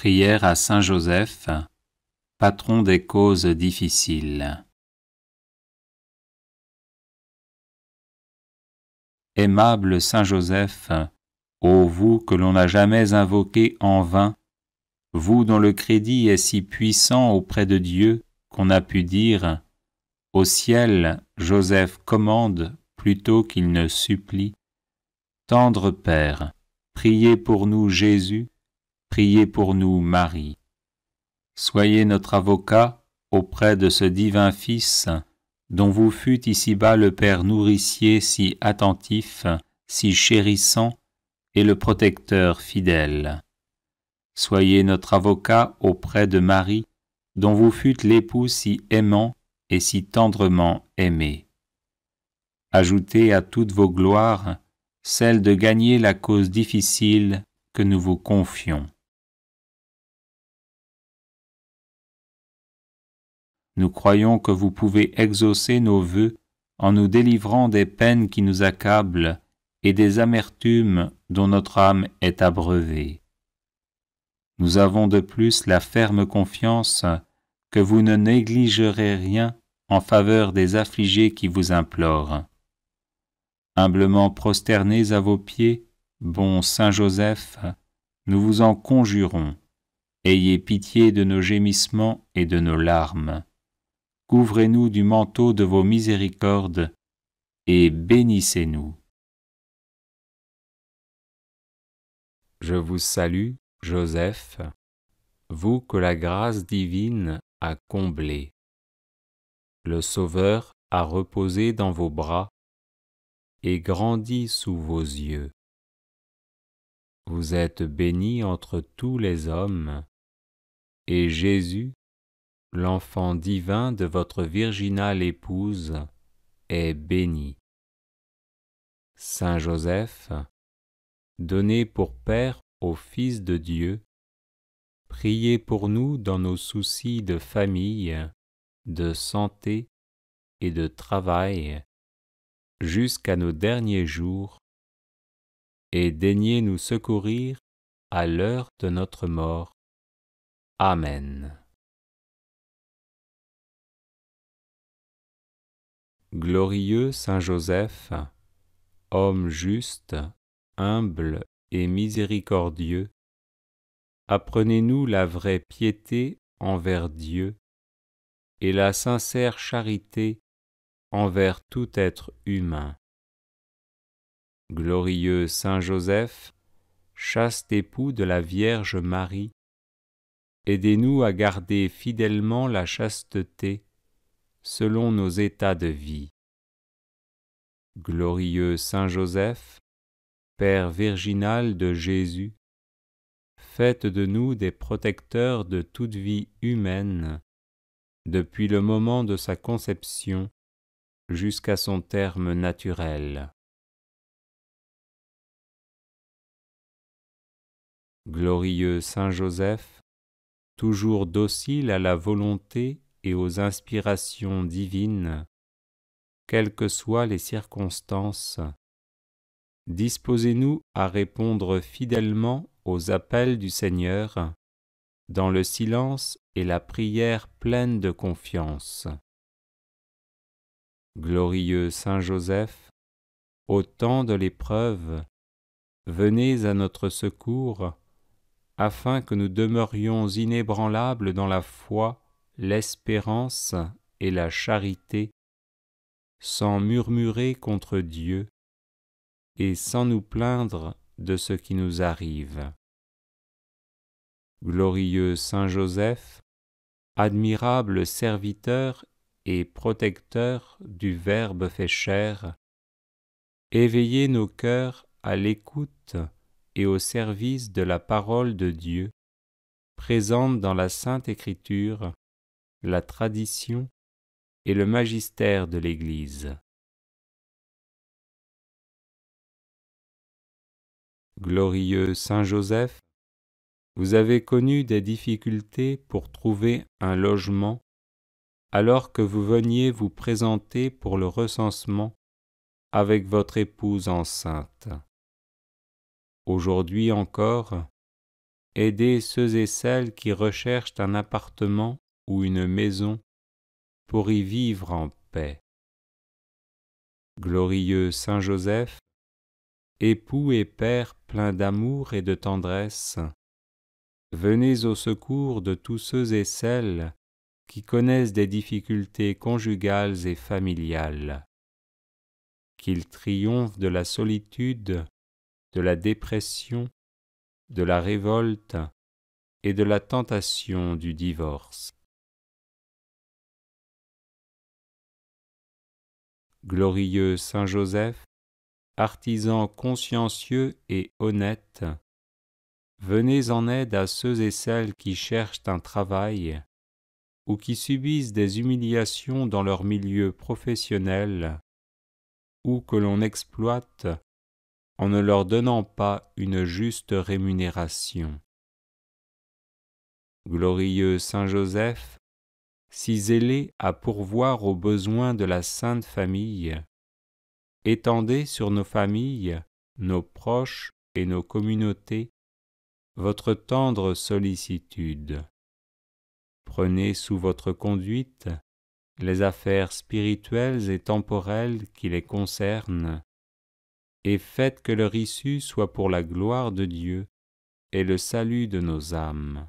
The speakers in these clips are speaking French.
Prière à Saint Joseph, patron des causes difficiles. Aimable Saint Joseph, ô vous que l'on n'a jamais invoqué en vain, vous dont le crédit est si puissant auprès de Dieu qu'on a pu dire Au ciel, Joseph commande plutôt qu'il ne supplie. Tendre Père, priez pour nous Jésus, Priez pour nous, Marie. Soyez notre avocat auprès de ce divin Fils, dont vous fûtes ici-bas le Père nourricier si attentif, si chérissant, et le protecteur fidèle. Soyez notre avocat auprès de Marie, dont vous fûtes l'époux si aimant et si tendrement aimé. Ajoutez à toutes vos gloires celle de gagner la cause difficile que nous vous confions. Nous croyons que vous pouvez exaucer nos voeux en nous délivrant des peines qui nous accablent et des amertumes dont notre âme est abreuvée. Nous avons de plus la ferme confiance que vous ne négligerez rien en faveur des affligés qui vous implorent. Humblement prosternés à vos pieds, bon Saint Joseph, nous vous en conjurons, ayez pitié de nos gémissements et de nos larmes couvrez-nous du manteau de vos miséricordes, et bénissez-nous. Je vous salue, Joseph, vous que la grâce divine a comblé. Le Sauveur a reposé dans vos bras et grandi sous vos yeux. Vous êtes béni entre tous les hommes, et Jésus l'enfant divin de votre virginale épouse est béni. Saint Joseph, donnez pour Père au Fils de Dieu, priez pour nous dans nos soucis de famille, de santé et de travail jusqu'à nos derniers jours, et daignez nous secourir à l'heure de notre mort. Amen. Glorieux Saint Joseph, homme juste, humble et miséricordieux, apprenez-nous la vraie piété envers Dieu et la sincère charité envers tout être humain. Glorieux Saint Joseph, chaste époux de la Vierge Marie, aidez-nous à garder fidèlement la chasteté selon nos états de vie. Glorieux Saint Joseph, Père virginal de Jésus, faites de nous des protecteurs de toute vie humaine, depuis le moment de sa conception jusqu'à son terme naturel. Glorieux Saint Joseph, toujours docile à la volonté et aux inspirations divines, quelles que soient les circonstances. Disposez-nous à répondre fidèlement aux appels du Seigneur dans le silence et la prière pleine de confiance. Glorieux Saint Joseph, au temps de l'épreuve, venez à notre secours, afin que nous demeurions inébranlables dans la foi l'espérance et la charité, sans murmurer contre Dieu et sans nous plaindre de ce qui nous arrive. Glorieux Saint Joseph, admirable serviteur et protecteur du Verbe fait chair, éveillez nos cœurs à l'écoute et au service de la parole de Dieu, présente dans la Sainte Écriture, la tradition et le magistère de l'Église. Glorieux Saint Joseph, vous avez connu des difficultés pour trouver un logement alors que vous veniez vous présenter pour le recensement avec votre épouse enceinte. Aujourd'hui encore, aidez ceux et celles qui recherchent un appartement ou une maison pour y vivre en paix. Glorieux Saint Joseph, époux et père plein d'amour et de tendresse, venez au secours de tous ceux et celles qui connaissent des difficultés conjugales et familiales. Qu'ils triomphent de la solitude, de la dépression, de la révolte et de la tentation du divorce. glorieux Saint Joseph, artisan consciencieux et honnête, venez en aide à ceux et celles qui cherchent un travail ou qui subissent des humiliations dans leur milieu professionnel, ou que l'on exploite en ne leur donnant pas une juste rémunération. Glorieux Saint Joseph, si zélé à pourvoir aux besoins de la Sainte Famille, étendez sur nos familles, nos proches et nos communautés votre tendre sollicitude. Prenez sous votre conduite les affaires spirituelles et temporelles qui les concernent, et faites que leur issue soit pour la gloire de Dieu et le salut de nos âmes.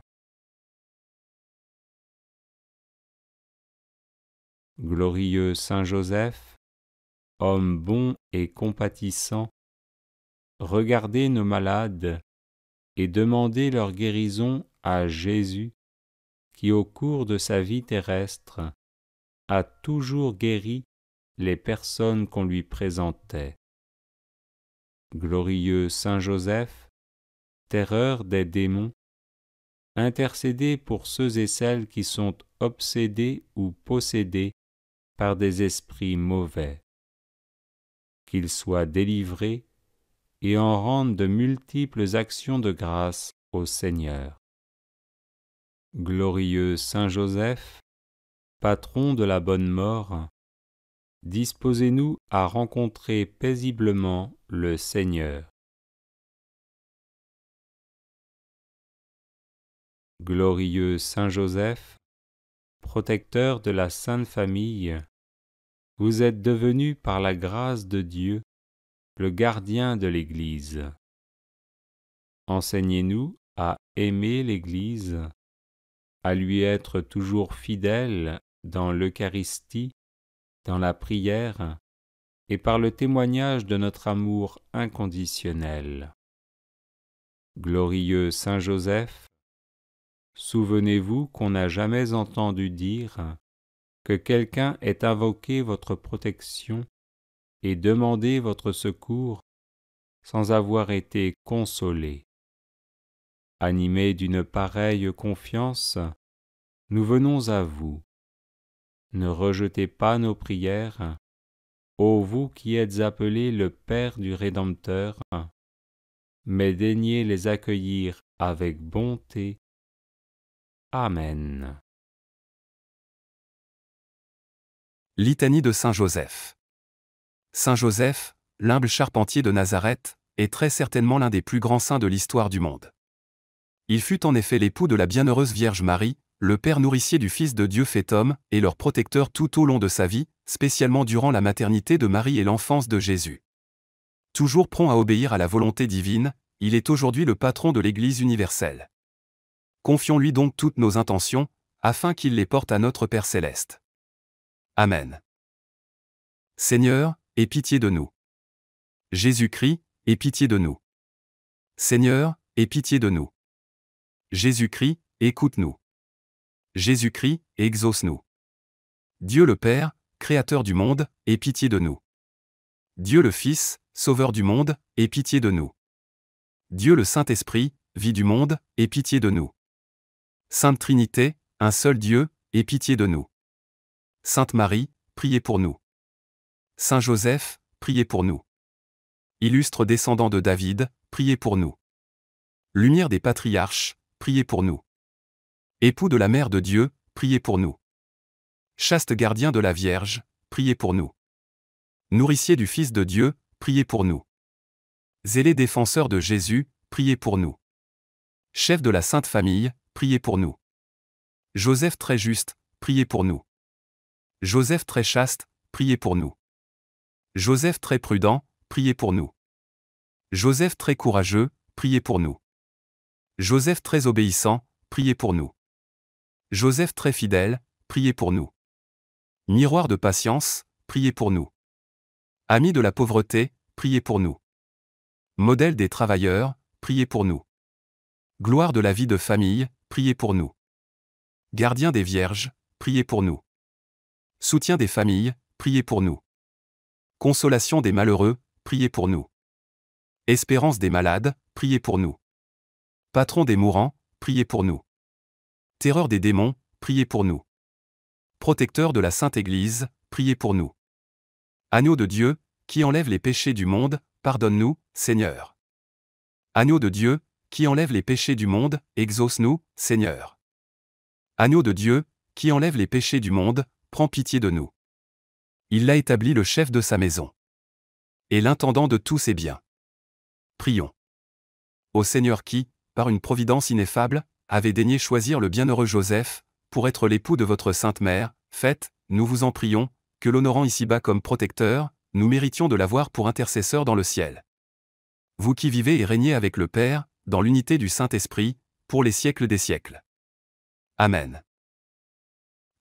glorieux Saint Joseph, homme bon et compatissant, regardez nos malades et demandez leur guérison à Jésus, qui au cours de sa vie terrestre a toujours guéri les personnes qu'on lui présentait. Glorieux Saint Joseph, terreur des démons, intercédez pour ceux et celles qui sont obsédés ou possédés par des esprits mauvais, qu'ils soient délivrés et en rendent de multiples actions de grâce au Seigneur. Glorieux Saint Joseph, patron de la bonne mort, disposez-nous à rencontrer paisiblement le Seigneur. Glorieux Saint Joseph, protecteur de la Sainte Famille, vous êtes devenu par la grâce de Dieu le gardien de l'Église. Enseignez-nous à aimer l'Église, à lui être toujours fidèle dans l'Eucharistie, dans la prière et par le témoignage de notre amour inconditionnel. Glorieux Saint Joseph, Souvenez-vous qu'on n'a jamais entendu dire que quelqu'un ait invoqué votre protection et demandé votre secours sans avoir été consolé. Animés d'une pareille confiance, nous venons à vous. Ne rejetez pas nos prières, ô vous qui êtes appelé le Père du Rédempteur, mais daignez les accueillir avec bonté Amen. Litanie de Saint Joseph. Saint Joseph, l'humble charpentier de Nazareth, est très certainement l'un des plus grands saints de l'histoire du monde. Il fut en effet l'époux de la bienheureuse Vierge Marie, le père nourricier du Fils de Dieu fait homme, et leur protecteur tout au long de sa vie, spécialement durant la maternité de Marie et l'enfance de Jésus. Toujours prompt à obéir à la volonté divine, il est aujourd'hui le patron de l'Église universelle. Confions-lui donc toutes nos intentions, afin qu'il les porte à notre Père céleste. Amen. Seigneur, aie pitié de nous. Jésus-Christ, aie pitié de nous. Seigneur, aie pitié de nous. Jésus-Christ, écoute-nous. Jésus-Christ, exauce-nous. Dieu le Père, Créateur du monde, aie pitié de nous. Dieu le Fils, Sauveur du monde, aie pitié de nous. Dieu le Saint-Esprit, vie du monde, aie pitié de nous. Sainte Trinité, un seul Dieu, aie pitié de nous. Sainte Marie, priez pour nous. Saint Joseph, priez pour nous. Illustre descendant de David, priez pour nous. Lumière des patriarches, priez pour nous. Époux de la Mère de Dieu, priez pour nous. Chaste gardien de la Vierge, priez pour nous. Nourricier du Fils de Dieu, priez pour nous. Zélé défenseur de Jésus, priez pour nous. Chef de la Sainte Famille, priez pour nous. Joseph très juste, priez pour nous. Joseph très chaste, priez pour nous. Joseph très prudent, priez pour nous. Joseph très courageux, priez pour nous. Joseph très obéissant, priez pour nous. Joseph très fidèle, priez pour nous. Miroir de patience, priez pour nous. Ami de la pauvreté, priez pour nous. Modèle des travailleurs, priez pour nous. Gloire de la vie de famille, priez pour nous. Gardien des vierges, priez pour nous. Soutien des familles, priez pour nous. Consolation des malheureux, priez pour nous. Espérance des malades, priez pour nous. Patron des mourants, priez pour nous. Terreur des démons, priez pour nous. Protecteur de la Sainte Église, priez pour nous. Agneau de Dieu, qui enlève les péchés du monde, pardonne-nous, Seigneur. Agneau de Dieu, qui enlève les péchés du monde, exauce-nous, Seigneur. Agneau de Dieu, qui enlève les péchés du monde, prends pitié de nous. Il l'a établi le chef de sa maison. Et l'intendant de tous ses biens. Prions. Au Seigneur qui, par une providence ineffable, avait daigné choisir le bienheureux Joseph, pour être l'époux de votre Sainte Mère, faites, nous vous en prions, que l'honorant ici-bas comme protecteur, nous méritions de l'avoir pour intercesseur dans le ciel. Vous qui vivez et régnez avec le Père, dans l'unité du Saint-Esprit, pour les siècles des siècles. Amen.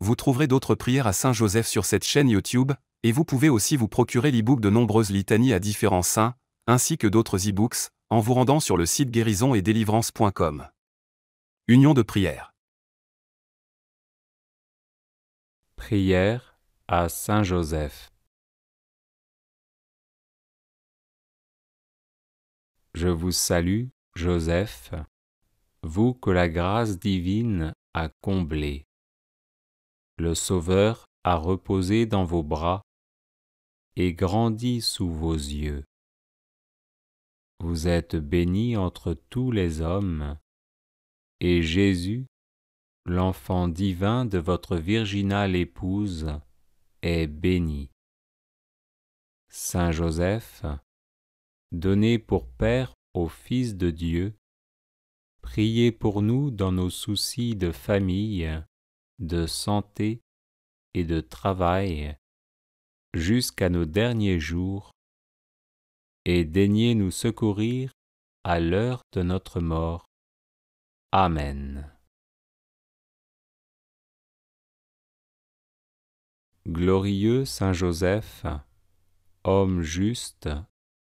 Vous trouverez d'autres prières à Saint Joseph sur cette chaîne YouTube, et vous pouvez aussi vous procurer l'e-book de nombreuses litanies à différents saints, ainsi que d'autres e-books, en vous rendant sur le site guérison et délivrance.com. Union de prière. Prière à Saint Joseph. Je vous salue, Joseph, vous que la grâce divine a comblé. Le Sauveur a reposé dans vos bras et grandi sous vos yeux. Vous êtes béni entre tous les hommes, et Jésus, l'enfant divin de votre virginale épouse, est béni. Saint Joseph, donné pour Père au Fils de Dieu, priez pour nous dans nos soucis de famille, de santé et de travail jusqu'à nos derniers jours, et daignez nous secourir à l'heure de notre mort. Amen. Glorieux Saint Joseph, homme juste,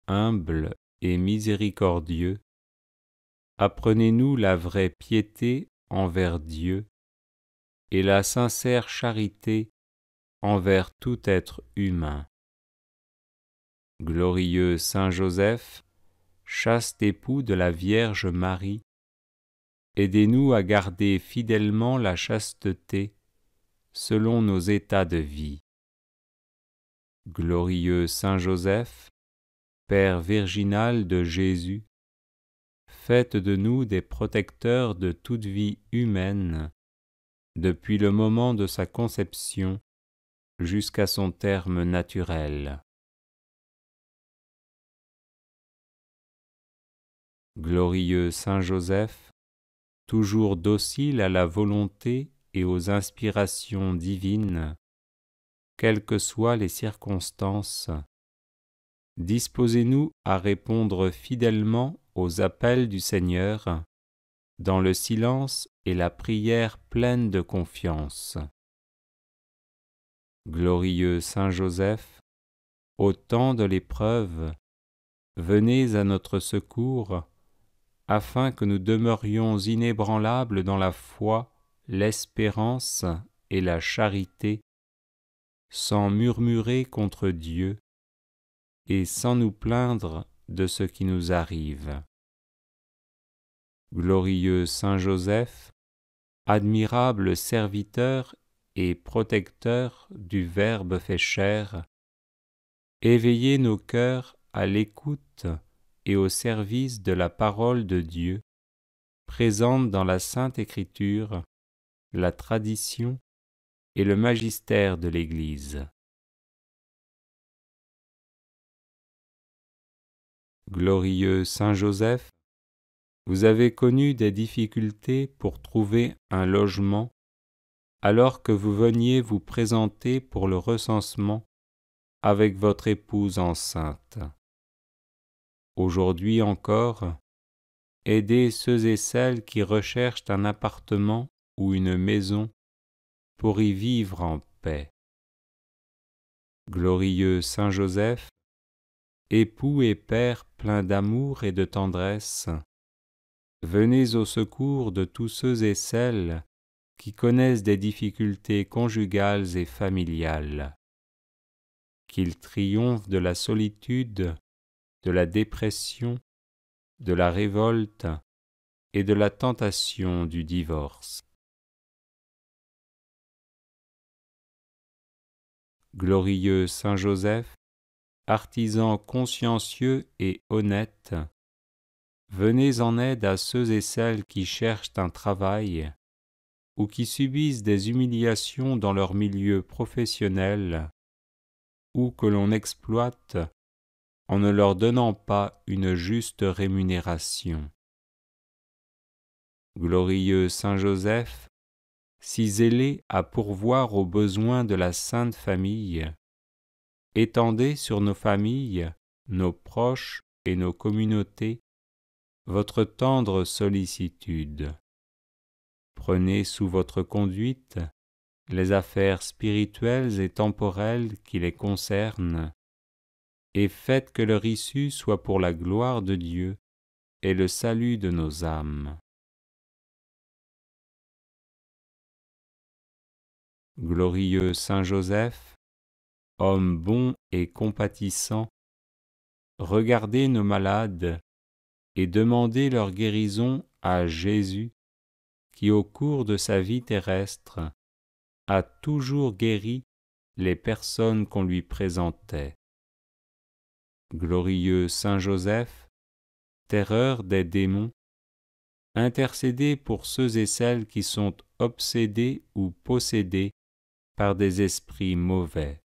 humble et miséricordieux, apprenez-nous la vraie piété envers Dieu et la sincère charité envers tout être humain. Glorieux Saint Joseph, chaste époux de la Vierge Marie, aidez-nous à garder fidèlement la chasteté selon nos états de vie. Glorieux Saint Joseph, Père virginal de Jésus, faites de nous des protecteurs de toute vie humaine, depuis le moment de sa conception jusqu'à son terme naturel. Glorieux Saint Joseph, toujours docile à la volonté et aux inspirations divines, quelles que soient les circonstances, Disposez-nous à répondre fidèlement aux appels du Seigneur dans le silence et la prière pleine de confiance. Glorieux Saint Joseph, au temps de l'épreuve, venez à notre secours, afin que nous demeurions inébranlables dans la foi, l'espérance et la charité, sans murmurer contre Dieu et sans nous plaindre de ce qui nous arrive. Glorieux Saint Joseph, admirable serviteur et protecteur du Verbe fait chair, éveillez nos cœurs à l'écoute et au service de la parole de Dieu, présente dans la Sainte Écriture, la tradition et le magistère de l'Église. glorieux Saint Joseph, vous avez connu des difficultés pour trouver un logement alors que vous veniez vous présenter pour le recensement avec votre épouse enceinte. Aujourd'hui encore, aidez ceux et celles qui recherchent un appartement ou une maison pour y vivre en paix. Glorieux Saint Joseph, époux et père plein d'amour et de tendresse, venez au secours de tous ceux et celles qui connaissent des difficultés conjugales et familiales. Qu'ils triomphent de la solitude, de la dépression, de la révolte et de la tentation du divorce. Glorieux Saint Joseph, artisans consciencieux et honnêtes, venez en aide à ceux et celles qui cherchent un travail ou qui subissent des humiliations dans leur milieu professionnel ou que l'on exploite en ne leur donnant pas une juste rémunération. Glorieux Saint Joseph, si zélé à pourvoir aux besoins de la Sainte Famille, Étendez sur nos familles, nos proches et nos communautés votre tendre sollicitude. Prenez sous votre conduite les affaires spirituelles et temporelles qui les concernent, et faites que leur issue soit pour la gloire de Dieu et le salut de nos âmes. Glorieux Saint Joseph, homme bon et compatissant, regardez nos malades et demandez leur guérison à Jésus, qui au cours de sa vie terrestre a toujours guéri les personnes qu'on lui présentait. Glorieux Saint Joseph, terreur des démons, intercédez pour ceux et celles qui sont obsédés ou possédés par des esprits mauvais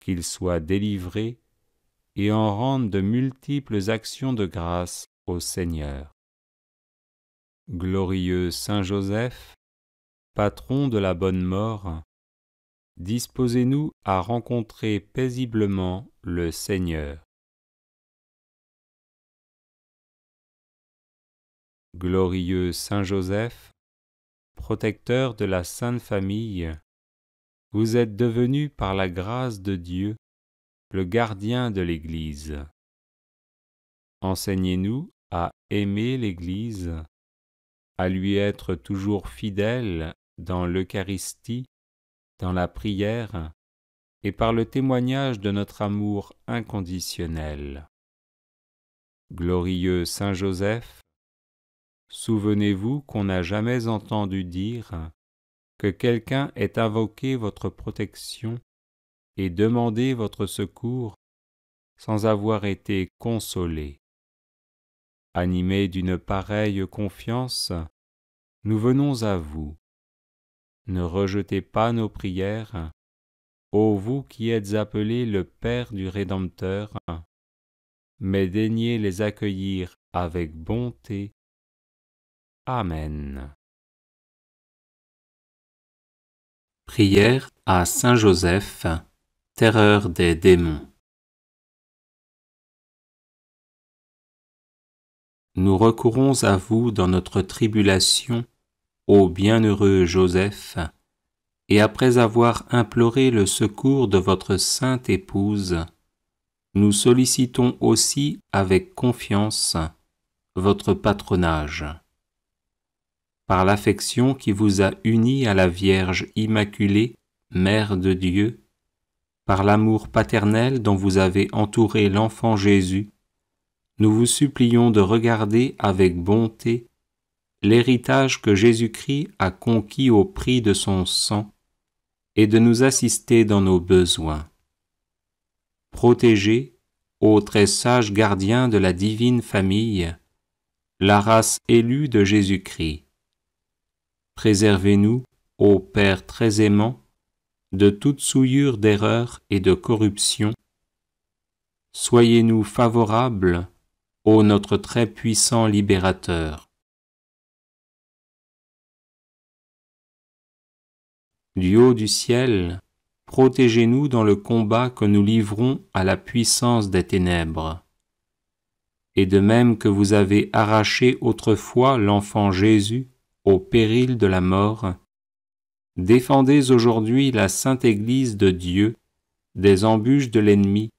qu'il soit délivré et en rende de multiples actions de grâce au Seigneur. Glorieux Saint Joseph, patron de la bonne mort, disposez-nous à rencontrer paisiblement le Seigneur. Glorieux Saint Joseph, protecteur de la Sainte Famille, vous êtes devenu par la grâce de Dieu le gardien de l'Église. Enseignez-nous à aimer l'Église, à lui être toujours fidèle dans l'Eucharistie, dans la prière et par le témoignage de notre amour inconditionnel. Glorieux Saint Joseph, souvenez-vous qu'on n'a jamais entendu dire que quelqu'un ait invoqué votre protection et demandé votre secours sans avoir été consolé. Animés d'une pareille confiance, nous venons à vous. Ne rejetez pas nos prières, ô vous qui êtes appelé le Père du Rédempteur, mais daignez les accueillir avec bonté. Amen. Prière à Saint Joseph, terreur des démons. Nous recourons à vous dans notre tribulation, ô bienheureux Joseph, et après avoir imploré le secours de votre sainte épouse, nous sollicitons aussi avec confiance votre patronage par l'affection qui vous a unis à la Vierge Immaculée, Mère de Dieu, par l'amour paternel dont vous avez entouré l'enfant Jésus, nous vous supplions de regarder avec bonté l'héritage que Jésus-Christ a conquis au prix de son sang et de nous assister dans nos besoins. Protégez, ô très sage gardien de la divine famille, la race élue de Jésus-Christ. Préservez-nous, ô Père très aimant, de toute souillure d'erreur et de corruption. Soyez-nous favorables, ô notre très puissant libérateur. Du haut du ciel, protégez-nous dans le combat que nous livrons à la puissance des ténèbres. Et de même que vous avez arraché autrefois l'enfant Jésus au péril de la mort, défendez aujourd'hui la sainte Église de Dieu des embûches de l'ennemi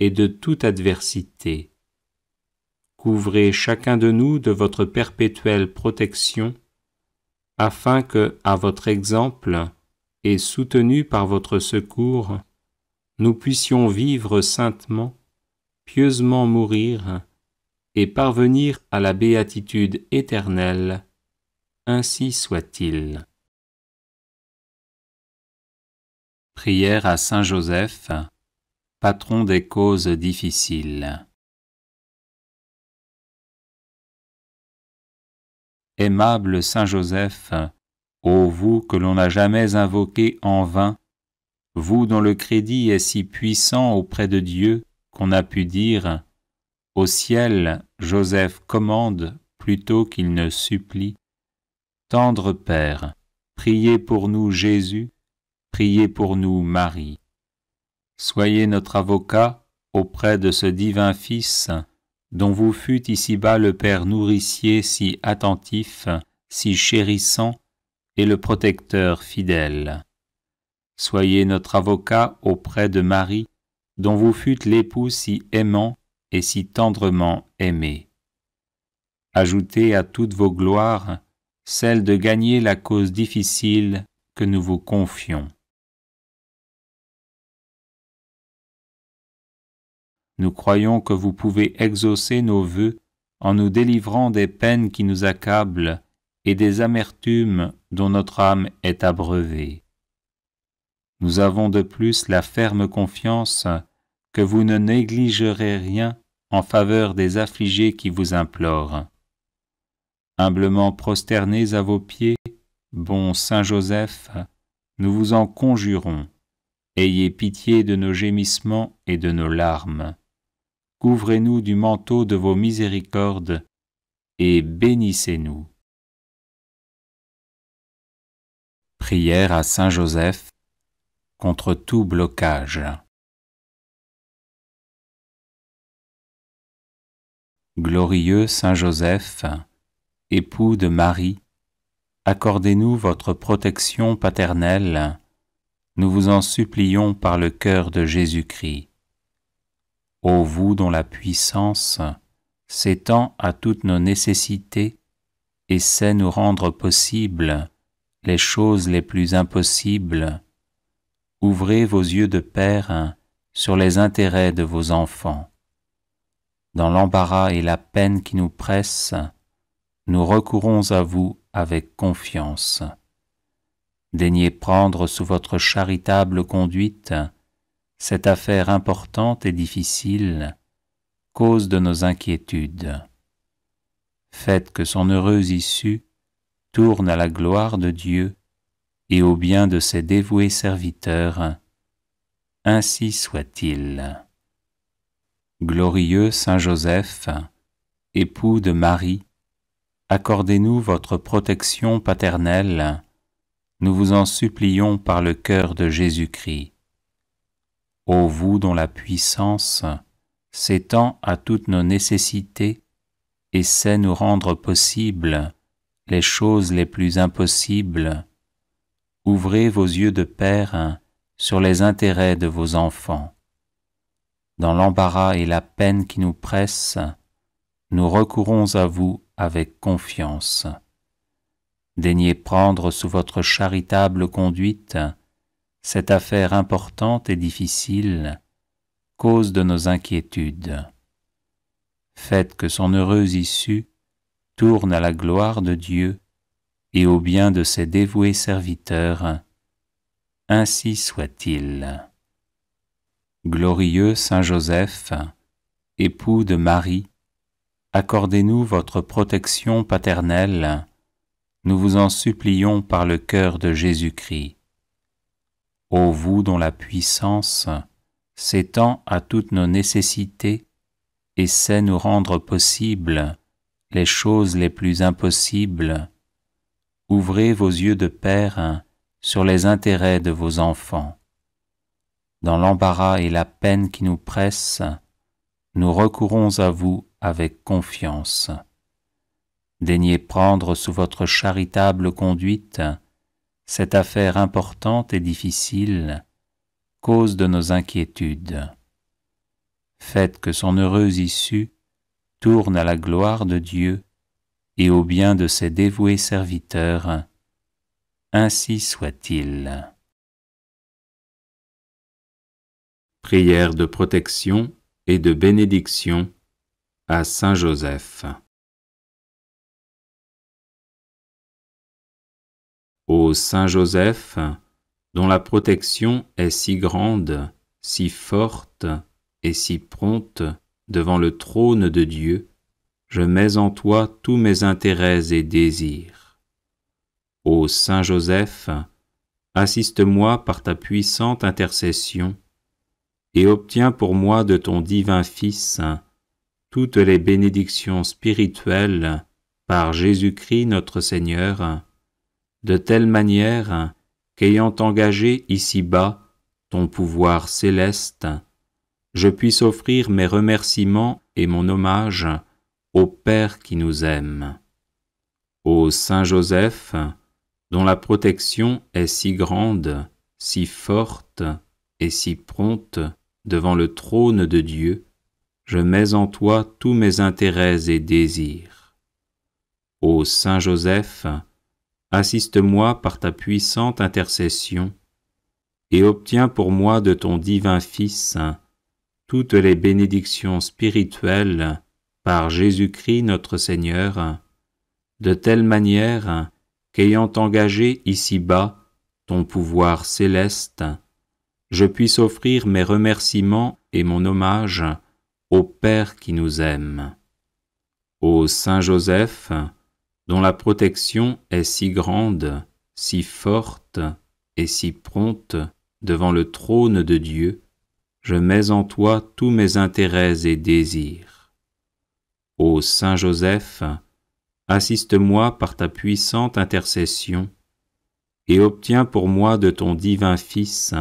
et de toute adversité. Couvrez chacun de nous de votre perpétuelle protection, afin que, à votre exemple, et soutenu par votre secours, nous puissions vivre saintement, pieusement mourir, et parvenir à la béatitude éternelle ainsi soit-il. Prière à Saint Joseph, patron des causes difficiles. Aimable Saint Joseph, ô vous que l'on n'a jamais invoqué en vain, vous dont le crédit est si puissant auprès de Dieu qu'on a pu dire « Au ciel, Joseph commande plutôt qu'il ne supplie », Tendre Père, priez pour nous Jésus, priez pour nous Marie. Soyez notre avocat auprès de ce divin Fils, dont vous fûtes ici-bas le Père nourricier si attentif, si chérissant, et le protecteur fidèle. Soyez notre avocat auprès de Marie, dont vous fûtes l'époux si aimant et si tendrement aimé. Ajoutez à toutes vos gloires celle de gagner la cause difficile que nous vous confions. Nous croyons que vous pouvez exaucer nos vœux en nous délivrant des peines qui nous accablent et des amertumes dont notre âme est abreuvée. Nous avons de plus la ferme confiance que vous ne négligerez rien en faveur des affligés qui vous implorent humblement prosternés à vos pieds, bon Saint Joseph, nous vous en conjurons, ayez pitié de nos gémissements et de nos larmes. Couvrez-nous du manteau de vos miséricordes et bénissez-nous. Prière à Saint Joseph contre tout blocage. Glorieux Saint Joseph, époux de Marie, accordez-nous votre protection paternelle, nous vous en supplions par le cœur de Jésus-Christ. Ô vous dont la puissance s'étend à toutes nos nécessités et sait nous rendre possibles les choses les plus impossibles, ouvrez vos yeux de Père sur les intérêts de vos enfants. Dans l'embarras et la peine qui nous pressent, nous recourons à vous avec confiance. Daignez prendre sous votre charitable conduite cette affaire importante et difficile, cause de nos inquiétudes. Faites que son heureuse issue tourne à la gloire de Dieu et au bien de ses dévoués serviteurs. Ainsi soit-il. Glorieux Saint Joseph, époux de Marie, accordez-nous votre protection paternelle. Nous vous en supplions par le cœur de Jésus-Christ. Ô vous dont la puissance s'étend à toutes nos nécessités et sait nous rendre possibles les choses les plus impossibles, ouvrez vos yeux de père sur les intérêts de vos enfants. Dans l'embarras et la peine qui nous pressent, nous recourons à vous avec confiance. Daignez prendre sous votre charitable conduite cette affaire importante et difficile, cause de nos inquiétudes. Faites que son heureuse issue tourne à la gloire de Dieu et au bien de ses dévoués serviteurs. Ainsi soit-il. Glorieux Saint Joseph, époux de Marie, accordez-nous votre protection paternelle, nous vous en supplions par le cœur de Jésus-Christ. Ô vous dont la puissance s'étend à toutes nos nécessités et sait nous rendre possibles les choses les plus impossibles, ouvrez vos yeux de père sur les intérêts de vos enfants. Dans l'embarras et la peine qui nous pressent, nous recourons à vous avec confiance. Daignez prendre sous votre charitable conduite cette affaire importante et difficile, cause de nos inquiétudes. Faites que son heureuse issue tourne à la gloire de Dieu et au bien de ses dévoués serviteurs. Ainsi soit-il. Prière de protection et de bénédiction à Saint-Joseph. Ô Saint-Joseph, dont la protection est si grande, si forte et si prompte devant le trône de Dieu, je mets en toi tous mes intérêts et désirs. Ô Saint Joseph, assiste-moi par ta puissante intercession, et obtiens pour moi de ton divin Fils toutes les bénédictions spirituelles par Jésus-Christ notre Seigneur, de telle manière qu'ayant engagé ici-bas ton pouvoir céleste, je puisse offrir mes remerciements et mon hommage au Père qui nous aime. Ô Saint Joseph, dont la protection est si grande, si forte et si prompte devant le trône de Dieu, je mets en toi tous mes intérêts et désirs. Ô Saint Joseph, assiste-moi par ta puissante intercession, et obtiens pour moi de ton divin Fils toutes les bénédictions spirituelles par Jésus-Christ notre Seigneur, de telle manière qu'ayant engagé ici-bas ton pouvoir céleste, je puisse offrir mes remerciements et mon hommage Père qui nous aime, Ô Saint Joseph, dont la protection est si grande, si forte et si prompte devant le trône de Dieu, je mets en toi tous mes intérêts et désirs. Ô Saint Joseph, assiste-moi par ta puissante intercession, et obtiens pour moi de ton divin Fils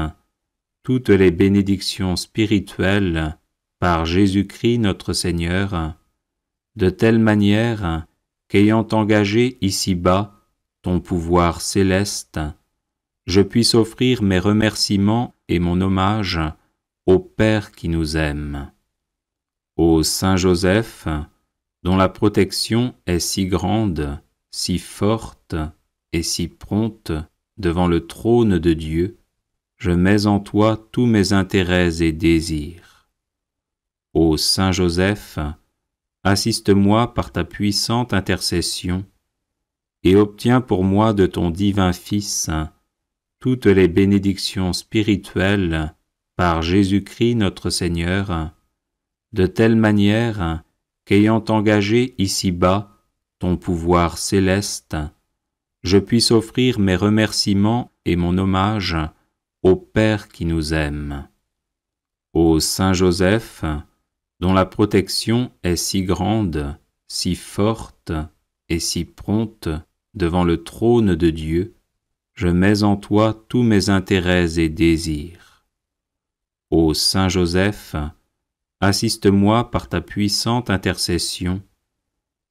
toutes les bénédictions spirituelles par Jésus-Christ notre Seigneur, de telle manière qu'ayant engagé ici-bas ton pouvoir céleste, je puisse offrir mes remerciements et mon hommage au Père qui nous aime. Ô Saint Joseph, dont la protection est si grande, si forte et si prompte devant le trône de Dieu, je mets en toi tous mes intérêts et désirs. Ô Saint Joseph, assiste-moi par ta puissante intercession, et obtiens pour moi de ton divin Fils toutes les bénédictions spirituelles par Jésus-Christ notre Seigneur, de telle manière qu'ayant engagé ici-bas ton pouvoir céleste, je puisse offrir mes remerciements et mon hommage au Père qui nous aime. Ô Saint Joseph, dont la protection est si grande, si forte et si prompte devant le trône de Dieu, je mets en toi tous mes intérêts et désirs. Ô Saint Joseph, assiste-moi par ta puissante intercession,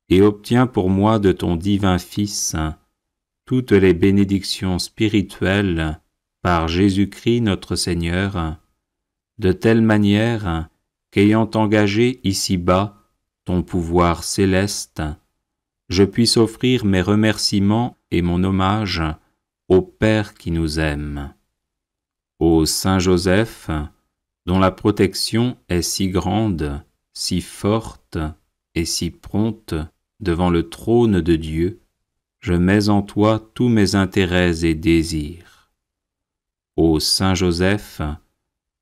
et obtiens pour moi de ton divin Fils toutes les bénédictions spirituelles par Jésus-Christ notre Seigneur, de telle manière qu'ayant engagé ici-bas ton pouvoir céleste, je puisse offrir mes remerciements et mon hommage au Père qui nous aime. Ô Saint Joseph, dont la protection est si grande, si forte et si prompte devant le trône de Dieu, je mets en toi tous mes intérêts et désirs. Ô Saint Joseph,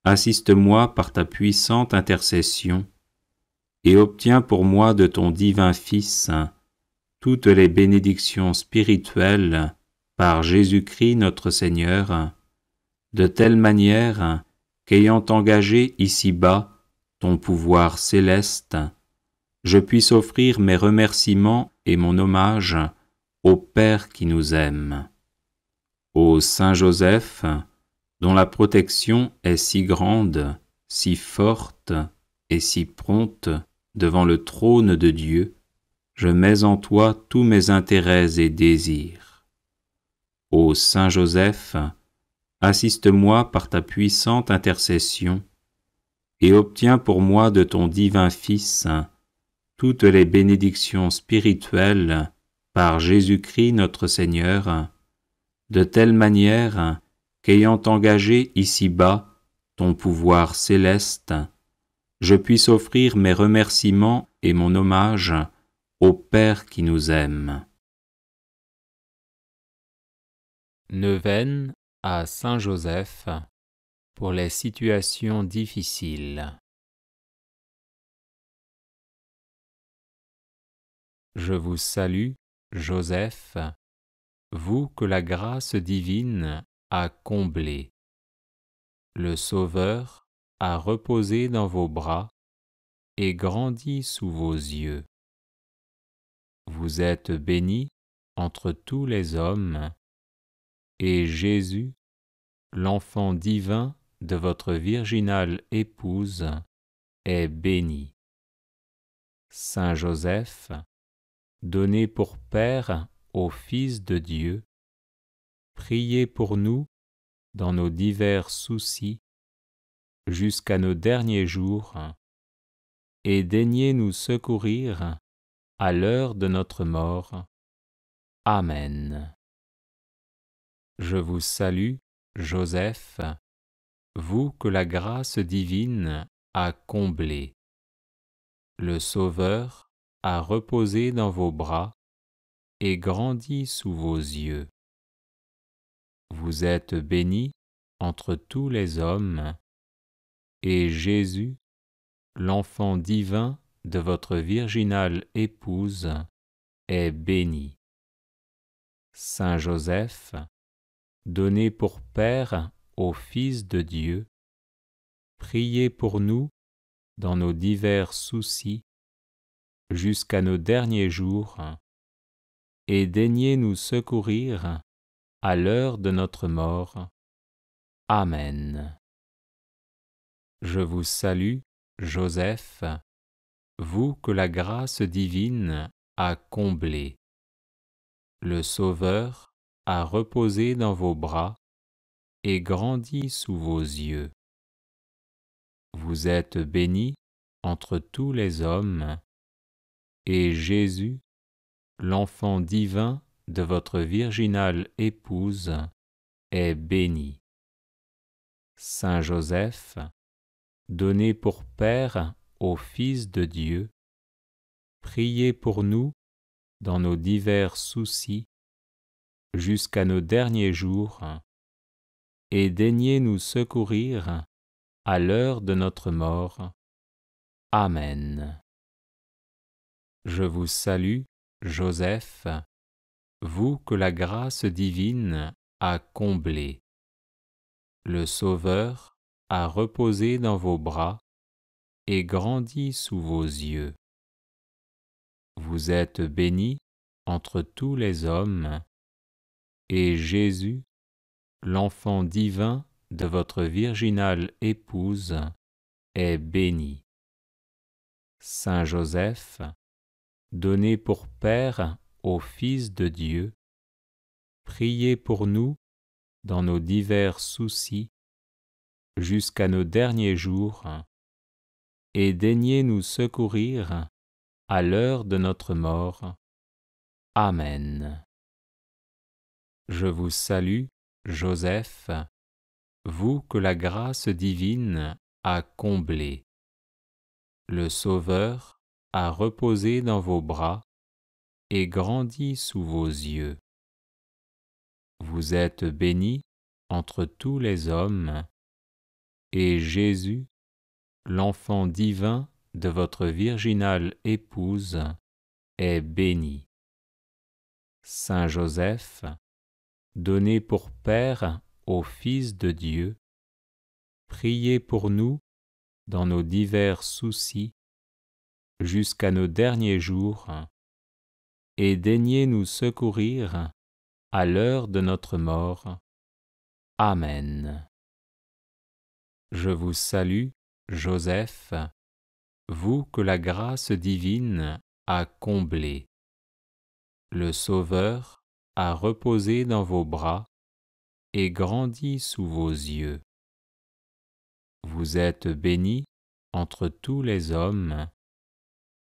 assiste-moi par ta puissante intercession, et obtiens pour moi de ton divin Fils toutes les bénédictions spirituelles par Jésus-Christ notre Seigneur, de telle manière qu'ayant engagé ici-bas ton pouvoir céleste, je puisse offrir mes remerciements et mon hommage au Père qui nous aime. Ô Saint Joseph, dont la protection est si grande, si forte et si prompte devant le trône de Dieu, je mets en toi tous mes intérêts et désirs. Ô Saint Joseph, assiste-moi par ta puissante intercession, et obtiens pour moi de ton divin Fils toutes les bénédictions spirituelles par Jésus-Christ notre Seigneur, de telle manière qu'ayant engagé ici-bas ton pouvoir céleste, je puisse offrir mes remerciements et mon hommage au Père qui nous aime. Neuvaine à Saint-Joseph pour les situations difficiles. Je vous salue, Joseph, vous que la grâce divine a comblé. Le Sauveur a reposé dans vos bras et grandi sous vos yeux. Vous êtes béni entre tous les hommes, et Jésus, l'enfant divin de votre virginale épouse, est béni. Saint Joseph, donné pour Père au Fils de Dieu, Priez pour nous dans nos divers soucis jusqu'à nos derniers jours, et daignez nous secourir à l'heure de notre mort. Amen. Je vous salue, Joseph, vous que la grâce divine a comblé. Le Sauveur a reposé dans vos bras et grandi sous vos yeux. Vous êtes béni entre tous les hommes, et Jésus, l'enfant divin de votre virginale épouse, est béni. Saint Joseph, donné pour Père au Fils de Dieu, priez pour nous dans nos divers soucis jusqu'à nos derniers jours, et daignez nous secourir à l'heure de notre mort. Amen. Je vous salue, Joseph, vous que la grâce divine a comblé. Le Sauveur a reposé dans vos bras et grandi sous vos yeux. Vous êtes béni entre tous les hommes, et Jésus, l'enfant divin de votre virginale épouse est béni. Saint Joseph, donné pour Père au Fils de Dieu, priez pour nous dans nos divers soucis jusqu'à nos derniers jours, et daignez nous secourir à l'heure de notre mort. Amen. Je vous salue, Joseph, vous que la grâce divine a comblé. Le Sauveur a reposé dans vos bras et grandi sous vos yeux. Vous êtes béni entre tous les hommes, et Jésus, l'enfant divin de votre virginale épouse, est béni. Saint Joseph, donné pour Père au Fils de Dieu, priez pour nous dans nos divers soucis jusqu'à nos derniers jours, et daignez nous secourir à l'heure de notre mort. Amen. Je vous salue, Joseph, vous que la grâce divine a comblé. Le Sauveur a reposé dans vos bras et grandit sous vos yeux. Vous êtes béni entre tous les hommes, et Jésus, l'enfant divin de votre virginale épouse, est béni. Saint Joseph, donné pour Père au Fils de Dieu, priez pour nous dans nos divers soucis jusqu'à nos derniers jours et daignez nous secourir à l'heure de notre mort. Amen. Je vous salue, Joseph, vous que la grâce divine a comblé. Le Sauveur a reposé dans vos bras et grandi sous vos yeux. Vous êtes béni entre tous les hommes,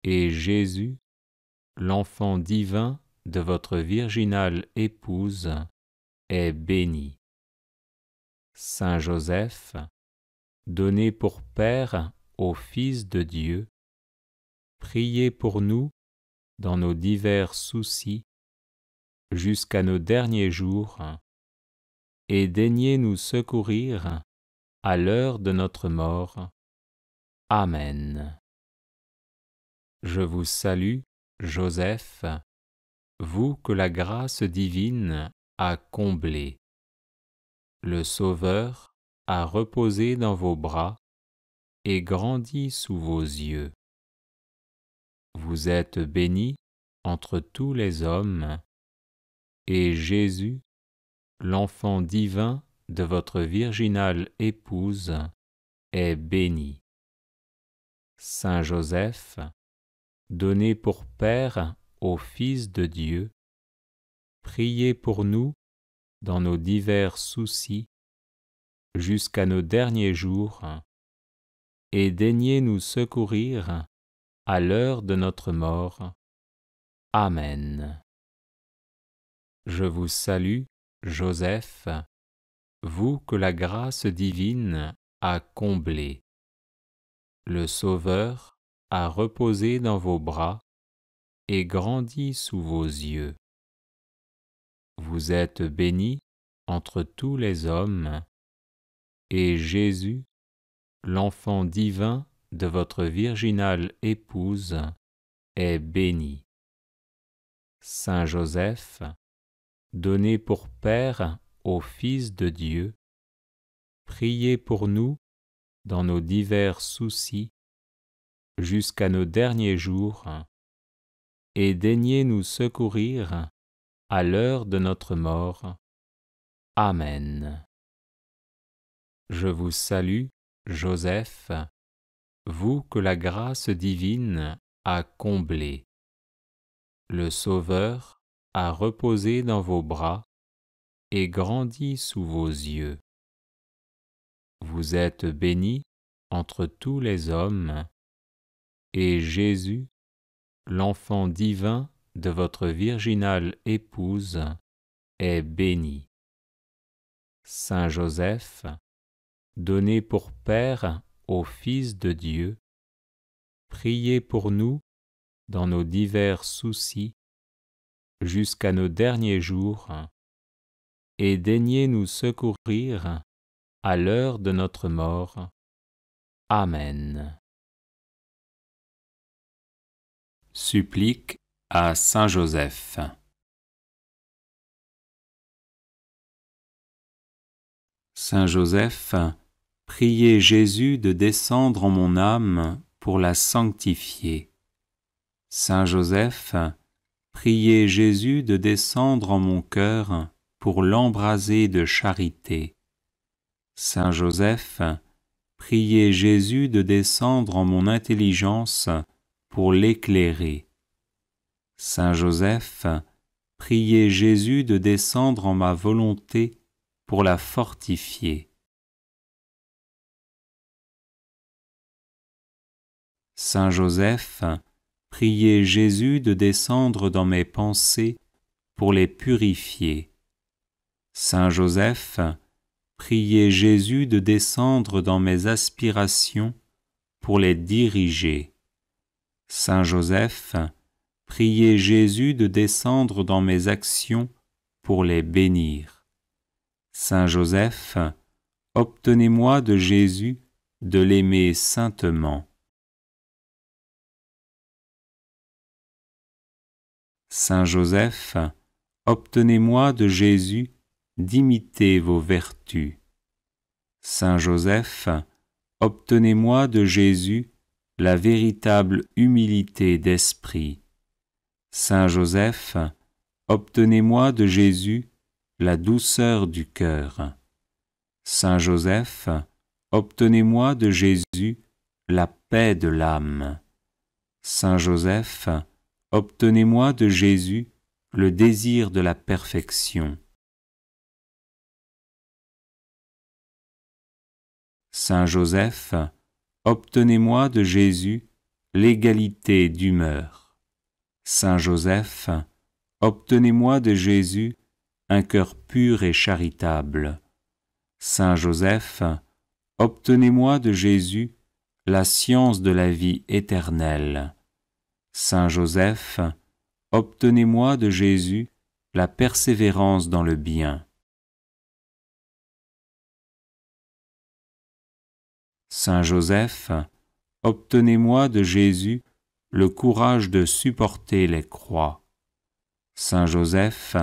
et Jésus l'enfant divin de votre virginale épouse est béni. Saint Joseph, donné pour Père au Fils de Dieu, priez pour nous dans nos divers soucis jusqu'à nos derniers jours, et daignez nous secourir à l'heure de notre mort. Amen. Je vous salue, Joseph, vous que la grâce divine a comblé. Le Sauveur a reposé dans vos bras et grandi sous vos yeux. Vous êtes béni entre tous les hommes, et Jésus, l'enfant divin de votre virginale épouse, est béni. Saint Joseph, donnez pour Père au Fils de Dieu, priez pour nous dans nos divers soucis jusqu'à nos derniers jours, et daignez nous secourir à l'heure de notre mort. Amen. Je vous salue, Joseph, vous que la grâce divine a comblé. Le Sauveur a reposé dans vos bras et grandit sous vos yeux. Vous êtes béni entre tous les hommes, et Jésus, l'enfant divin de votre virginale épouse, est béni. Saint Joseph, donné pour Père au Fils de Dieu, priez pour nous dans nos divers soucis jusqu'à nos derniers jours, et daignez nous secourir à l'heure de notre mort. Amen. Je vous salue, Joseph, vous que la grâce divine a comblé. Le Sauveur a reposé dans vos bras et grandi sous vos yeux. Vous êtes béni entre tous les hommes, et Jésus, l'enfant divin de votre virginale épouse, est béni. Saint Joseph, donné pour Père au Fils de Dieu, priez pour nous dans nos divers soucis jusqu'à nos derniers jours, et daignez nous secourir à l'heure de notre mort. Amen. supplique à Saint Joseph. Saint Joseph, priez Jésus de descendre en mon âme pour la sanctifier. Saint Joseph, priez Jésus de descendre en mon cœur pour l'embraser de charité. Saint Joseph, priez Jésus de descendre en mon intelligence pour l'éclairer. Saint Joseph, priez Jésus de descendre en ma volonté pour la fortifier. Saint Joseph, priez Jésus de descendre dans mes pensées pour les purifier. Saint Joseph, priez Jésus de descendre dans mes aspirations pour les diriger. Saint Joseph, priez Jésus de descendre dans mes actions pour les bénir. Saint Joseph, obtenez-moi de Jésus de l'aimer saintement. Saint Joseph, obtenez-moi de Jésus d'imiter vos vertus. Saint Joseph, obtenez-moi de Jésus la véritable humilité d'esprit. Saint Joseph, obtenez-moi de Jésus la douceur du cœur. Saint Joseph, obtenez-moi de Jésus la paix de l'âme. Saint Joseph, obtenez-moi de Jésus le désir de la perfection. Saint Joseph, Obtenez-moi de Jésus l'égalité d'humeur. Saint Joseph, obtenez-moi de Jésus un cœur pur et charitable. Saint Joseph, obtenez-moi de Jésus la science de la vie éternelle. Saint Joseph, obtenez-moi de Jésus la persévérance dans le bien. Saint Joseph, obtenez-moi de Jésus le courage de supporter les croix. Saint Joseph,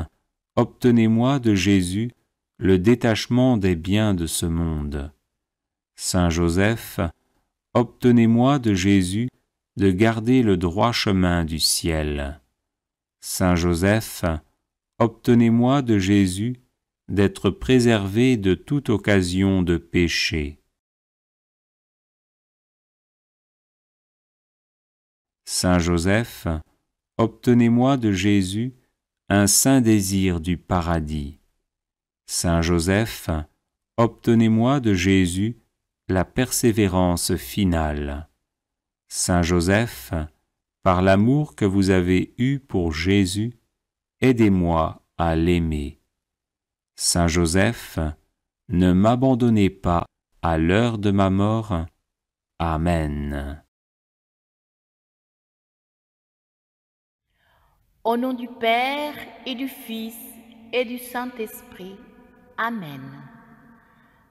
obtenez-moi de Jésus le détachement des biens de ce monde. Saint Joseph, obtenez-moi de Jésus de garder le droit chemin du ciel. Saint Joseph, obtenez-moi de Jésus d'être préservé de toute occasion de péché. Saint Joseph, obtenez-moi de Jésus un saint désir du paradis. Saint Joseph, obtenez-moi de Jésus la persévérance finale. Saint Joseph, par l'amour que vous avez eu pour Jésus, aidez-moi à l'aimer. Saint Joseph, ne m'abandonnez pas à l'heure de ma mort. Amen. Au nom du Père et du Fils et du Saint-Esprit. Amen.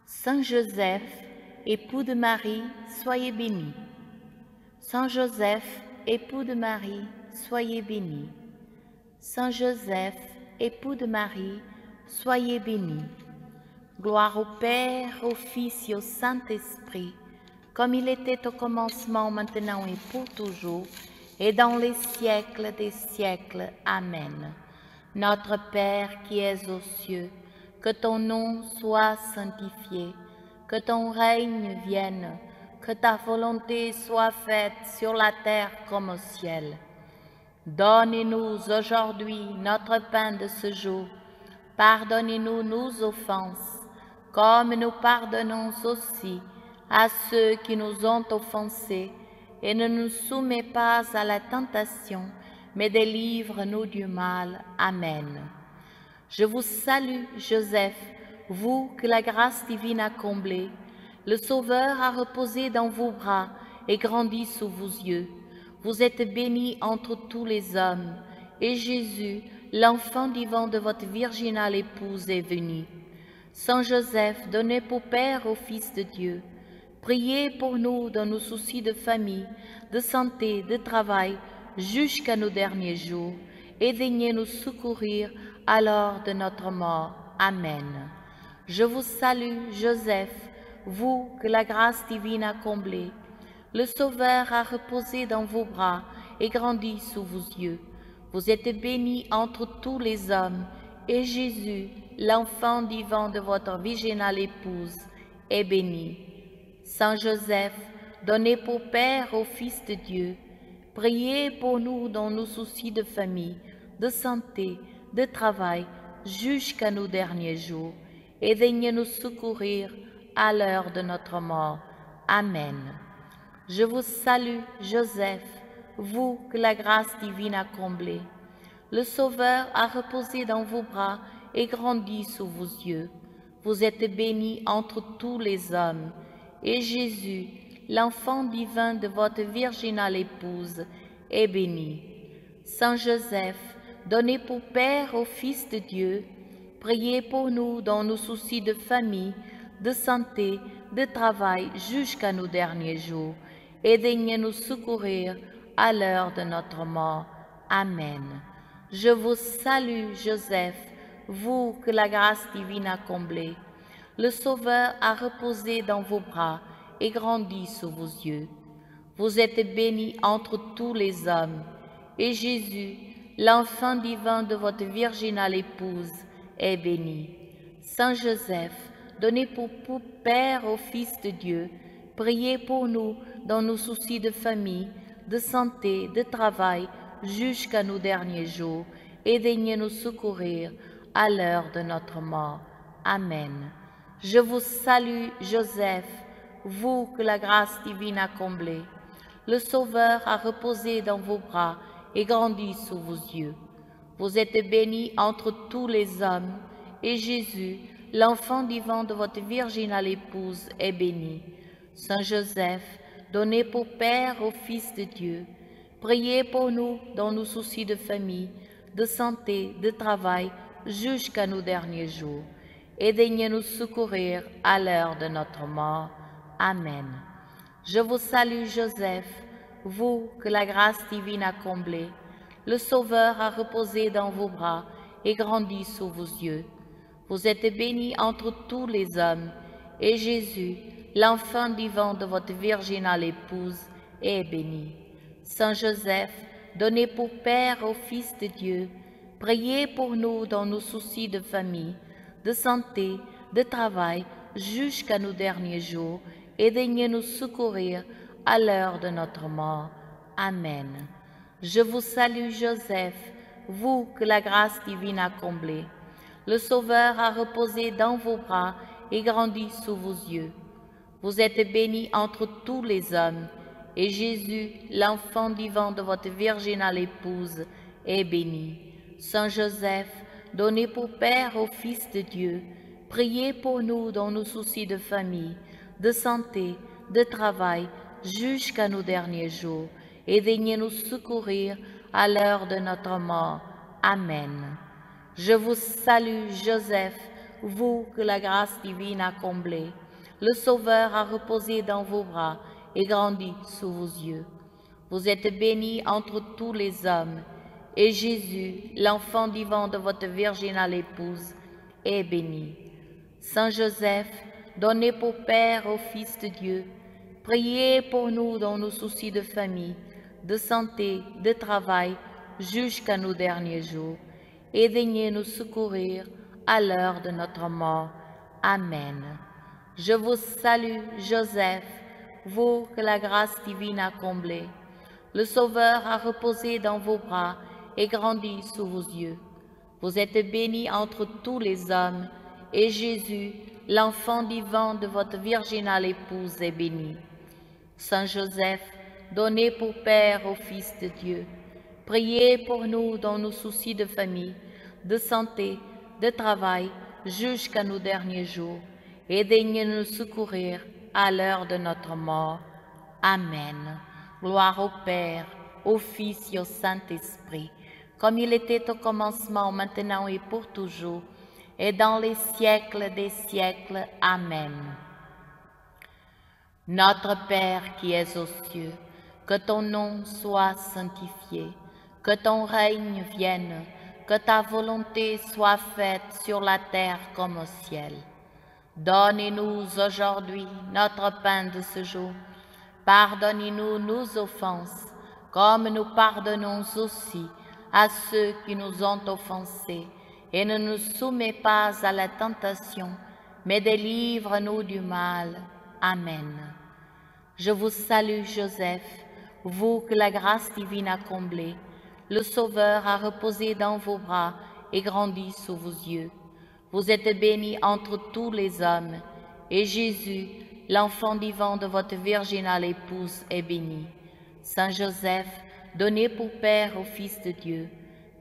Saint Joseph, époux de Marie, soyez béni. Saint Joseph, époux de Marie, soyez béni. Saint Joseph, époux de Marie, soyez béni. Gloire au Père, au Fils et au Saint-Esprit, comme il était au commencement, maintenant et pour toujours et dans les siècles des siècles. Amen. Notre Père qui es aux cieux, que ton nom soit sanctifié, que ton règne vienne, que ta volonté soit faite sur la terre comme au ciel. Donne-nous aujourd'hui notre pain de ce jour. Pardonnez-nous nos offenses, comme nous pardonnons aussi à ceux qui nous ont offensés et ne nous soumets pas à la tentation, mais délivre-nous du mal. Amen. Je vous salue, Joseph, vous que la grâce divine a comblé. Le Sauveur a reposé dans vos bras et grandi sous vos yeux. Vous êtes béni entre tous les hommes, et Jésus, l'enfant divin de votre virginale épouse, est venu. Saint Joseph, donnez pour Père au Fils de Dieu, Priez pour nous dans nos soucis de famille, de santé, de travail, jusqu'à nos derniers jours, et daignez nous secourir à l'heure de notre mort. Amen. Je vous salue, Joseph, vous que la grâce divine a comblé. Le Sauveur a reposé dans vos bras et grandi sous vos yeux. Vous êtes béni entre tous les hommes, et Jésus, l'enfant divin de votre virginale épouse, est béni. Saint Joseph, donnez pour Père au Fils de Dieu, priez pour nous dans nos soucis de famille, de santé, de travail, jusqu'à nos derniers jours, et daignez nous secourir à l'heure de notre mort. Amen. Je vous salue, Joseph, vous que la grâce divine a comblé. Le Sauveur a reposé dans vos bras et grandi sous vos yeux. Vous êtes béni entre tous les hommes, et Jésus, l'enfant divin de votre virginale épouse, est béni. Saint Joseph, donné pour Père au Fils de Dieu, priez pour nous dans nos soucis de famille, de santé, de travail jusqu'à nos derniers jours, et daignez nous secourir à l'heure de notre mort. Amen. Je vous salue, Joseph, vous que la grâce divine a comblé. Le Sauveur a reposé dans vos bras et grandi sous vos yeux. Vous êtes béni entre tous les hommes, et Jésus, l'enfant divin de votre virginale épouse, est béni. Saint Joseph, donnez pour, pour Père au Fils de Dieu, priez pour nous dans nos soucis de famille, de santé, de travail, jusqu'à nos derniers jours, et daignez nous secourir à l'heure de notre mort. Amen. Je vous salue, Joseph, vous que la grâce divine a comblé. Le Sauveur a reposé dans vos bras et grandi sous vos yeux. Vous êtes béni entre tous les hommes, et Jésus, l'enfant divin de votre virginale épouse, est béni. Saint Joseph, donné pour Père au Fils de Dieu, priez pour nous dans nos soucis de famille, de santé, de travail, jusqu'à nos derniers jours et daignez nous secourir à l'heure de notre mort. Amen. Je vous salue Joseph, vous que la grâce divine a comblé. Le Sauveur a reposé dans vos bras et grandi sous vos yeux. Vous êtes béni entre tous les hommes, et Jésus, l'enfant vivant de votre virginale épouse, est béni. Saint Joseph, donné pour Père au Fils de Dieu, priez pour nous dans nos soucis de famille, de santé, de travail jusqu'à nos derniers jours et daignez nous secourir à l'heure de notre mort. Amen. Je vous salue Joseph, vous que la grâce divine a comblé. Le Sauveur a reposé dans vos bras et grandi sous vos yeux. Vous êtes béni entre tous les hommes, et Jésus, l'enfant vivant de votre virginale épouse, est béni. Saint Joseph, Donnez pour Père au Fils de Dieu. Priez pour nous dans nos soucis de famille, de santé, de travail, jusqu'à nos derniers jours, et daignez nous secourir à l'heure de notre mort. Amen. Je vous salue, Joseph, vous que la grâce divine a comblé. Le Sauveur a reposé dans vos bras et grandi sous vos yeux. Vous êtes béni entre tous les hommes, et Jésus, l'enfant divin de votre virginale épouse, est béni. Saint Joseph, donné pour Père au Fils de Dieu, priez pour nous dans nos soucis de famille, de santé, de travail, jusqu'à nos derniers jours, et daignez nous secourir à l'heure de notre mort. Amen. Je vous salue, Joseph, vous que la grâce divine a comblé. Le Sauveur a reposé dans vos bras, et grandit sous vos yeux. Vous êtes béni entre tous les hommes, et Jésus, l'enfant vivant de votre virginale épouse, est béni. Saint Joseph, donnez pour Père au Fils de Dieu, priez pour nous dans nos soucis de famille, de santé, de travail, jusqu'à nos derniers jours, et daignez nous secourir à l'heure de notre mort. Amen. Gloire au Père, au Fils et au Saint-Esprit comme il était au commencement, maintenant et pour toujours, et dans les siècles des siècles. Amen. Notre Père qui es aux cieux, que ton nom soit sanctifié, que ton règne vienne, que ta volonté soit faite sur la terre comme au ciel. donnez nous aujourd'hui notre pain de ce jour. pardonnez nous nos offenses, comme nous pardonnons aussi à ceux qui nous ont offensés, et ne nous soumets pas à la tentation, mais délivre-nous du mal. Amen. Je vous salue Joseph, vous que la grâce divine a comblé, le Sauveur a reposé dans vos bras et grandi sous vos yeux. Vous êtes béni entre tous les hommes, et Jésus, l'enfant vivant de votre virginale épouse, est béni. Saint Joseph, donnez pour Père au Fils de Dieu.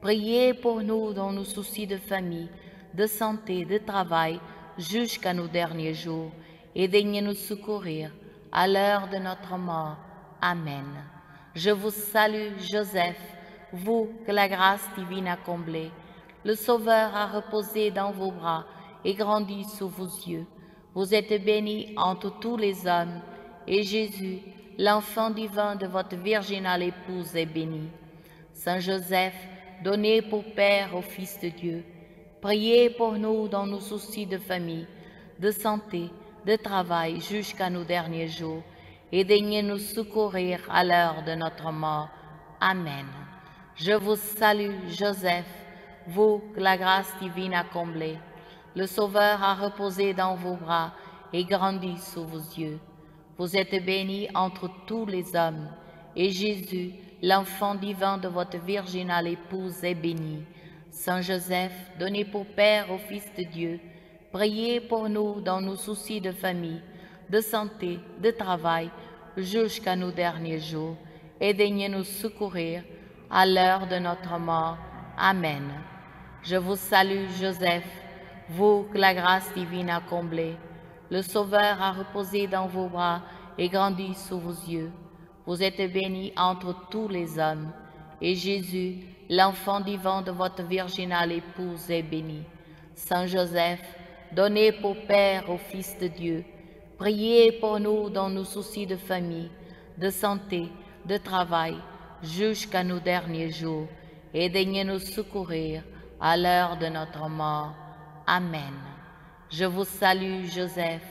Priez pour nous dans nos soucis de famille, de santé, de travail, jusqu'à nos derniers jours, et daignez nous secourir à l'heure de notre mort. Amen. Je vous salue, Joseph, vous que la grâce divine a comblé. Le Sauveur a reposé dans vos bras et grandi sous vos yeux. Vous êtes béni entre tous les hommes, et Jésus, l'enfant divin de votre virginale épouse est béni. Saint Joseph, donnez pour Père au Fils de Dieu, priez pour nous dans nos soucis de famille, de santé, de travail jusqu'à nos derniers jours, et daignez nous secourir à l'heure de notre mort. Amen. Je vous salue, Joseph, vous que la grâce divine a comblé. Le Sauveur a reposé dans vos bras et grandi sous vos yeux. Vous êtes bénie entre tous les hommes, et Jésus, l'enfant divin de votre virginale épouse, est béni. Saint Joseph, donné pour Père au Fils de Dieu, priez pour nous dans nos soucis de famille, de santé, de travail, jusqu'à nos derniers jours, et daignez nous secourir à l'heure de notre mort. Amen. Je vous salue, Joseph, vous que la grâce divine a comblé. Le Sauveur a reposé dans vos bras et grandi sous vos yeux. Vous êtes béni entre tous les hommes. Et Jésus, l'enfant divin de votre virginale épouse, est béni. Saint Joseph, donnez pour Père au Fils de Dieu. Priez pour nous dans nos soucis de famille, de santé, de travail, jusqu'à nos derniers jours, et daignez nous secourir à l'heure de notre mort. Amen. Je vous salue, Joseph,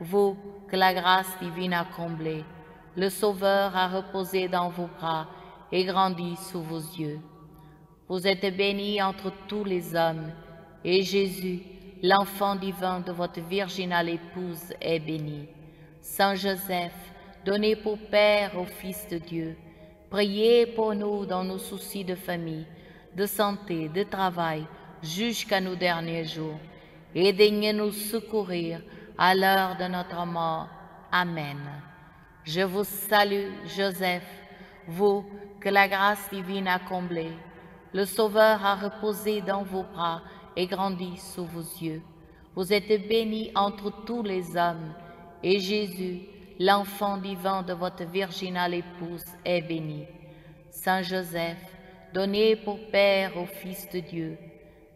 vous que la grâce divine a comblé. Le Sauveur a reposé dans vos bras et grandi sous vos yeux. Vous êtes béni entre tous les hommes, et Jésus, l'enfant divin de votre virginale épouse, est béni. Saint Joseph, donnez pour Père au Fils de Dieu, priez pour nous dans nos soucis de famille, de santé, de travail, jusqu'à nos derniers jours et daignez nous secourir à l'heure de notre mort. Amen. Je vous salue, Joseph, vous que la grâce divine a comblé. Le Sauveur a reposé dans vos bras et grandi sous vos yeux. Vous êtes béni entre tous les hommes, et Jésus, l'enfant divin de votre virginale épouse, est béni. Saint Joseph, donné pour Père au Fils de Dieu,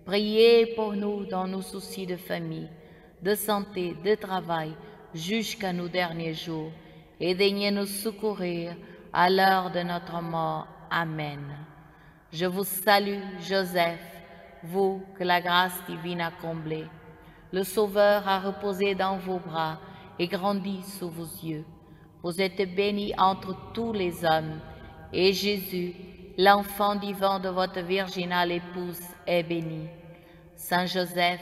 Priez pour nous dans nos soucis de famille, de santé, de travail, jusqu'à nos derniers jours, et daignez nous secourir à l'heure de notre mort. Amen. Je vous salue, Joseph, vous que la grâce divine a comblé. Le Sauveur a reposé dans vos bras et grandi sous vos yeux. Vous êtes béni entre tous les hommes, et Jésus, l'enfant divin de votre virginale épouse, est béni. Saint Joseph,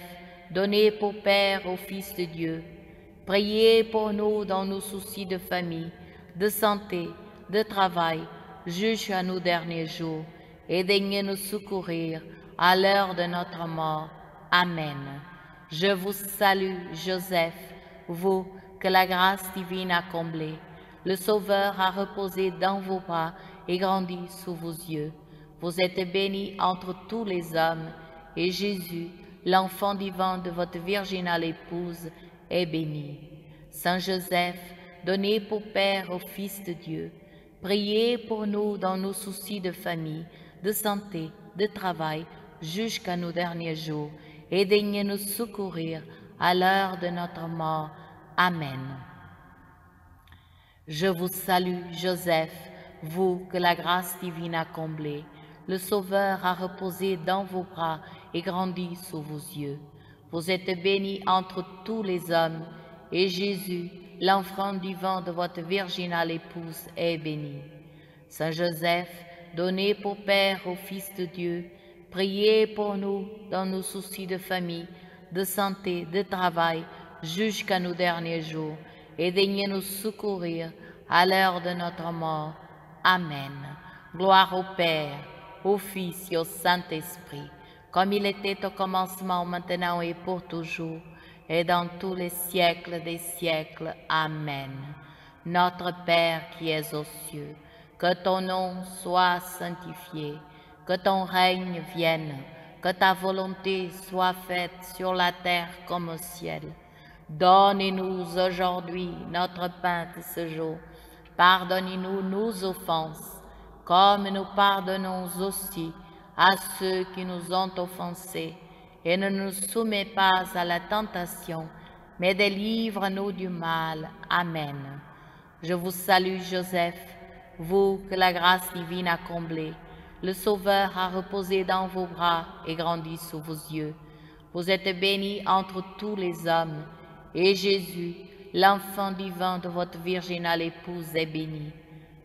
donnez pour Père au Fils de Dieu, priez pour nous dans nos soucis de famille, de santé, de travail, à nos derniers jours, et daignez nous secourir à l'heure de notre mort. Amen. Je vous salue, Joseph, vous que la grâce divine a comblé. Le Sauveur a reposé dans vos bras et grandi sous vos yeux. Vous êtes béni entre tous les hommes, et Jésus, l'enfant divin de votre virginale épouse, est béni. Saint Joseph, donné pour Père au Fils de Dieu, priez pour nous dans nos soucis de famille, de santé, de travail, jusqu'à nos derniers jours, et daignez nous secourir à l'heure de notre mort. Amen. Je vous salue, Joseph, vous que la grâce divine a comblé. Le Sauveur a reposé dans vos bras et grandit sous vos yeux. Vous êtes bénie entre tous les hommes, et Jésus, l'enfant vivant de votre virginale épouse, est béni. Saint Joseph, donné pour Père au Fils de Dieu, priez pour nous dans nos soucis de famille, de santé, de travail, jusqu'à nos derniers jours, et daignez nous secourir à l'heure de notre mort. Amen. Gloire au Père, au Fils et au Saint-Esprit comme il était au commencement, maintenant et pour toujours, et dans tous les siècles des siècles. Amen. Notre Père qui es aux cieux, que ton nom soit sanctifié, que ton règne vienne, que ta volonté soit faite sur la terre comme au ciel. Donne-nous aujourd'hui notre pain de ce jour. Pardonne-nous nos offenses, comme nous pardonnons aussi à ceux qui nous ont offensés, et ne nous soumets pas à la tentation, mais délivre-nous du mal. Amen. Je vous salue Joseph, vous que la grâce divine a comblé. Le Sauveur a reposé dans vos bras et grandi sous vos yeux. Vous êtes béni entre tous les hommes, et Jésus, l'enfant divin de votre virginale épouse, est béni.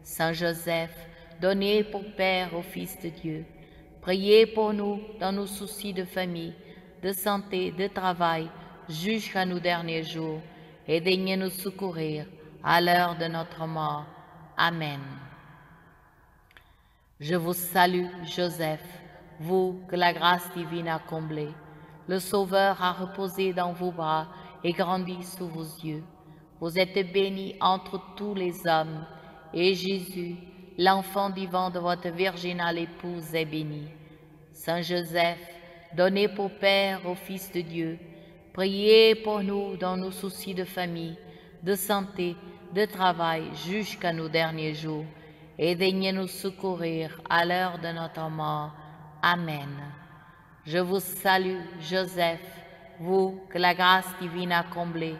Saint Joseph, donnez pour Père au Fils de Dieu, Priez pour nous dans nos soucis de famille, de santé, de travail, jusqu'à nos derniers jours, et daignez nous secourir à l'heure de notre mort. Amen. Je vous salue, Joseph, vous que la grâce divine a comblé. Le Sauveur a reposé dans vos bras et grandi sous vos yeux. Vous êtes béni entre tous les hommes, et Jésus, l'enfant divin de votre virginale épouse est béni. Saint Joseph, donnez pour Père au Fils de Dieu, priez pour nous dans nos soucis de famille, de santé, de travail jusqu'à nos derniers jours, et daignez nous secourir à l'heure de notre mort. Amen. Je vous salue, Joseph, vous que la grâce divine a comblé.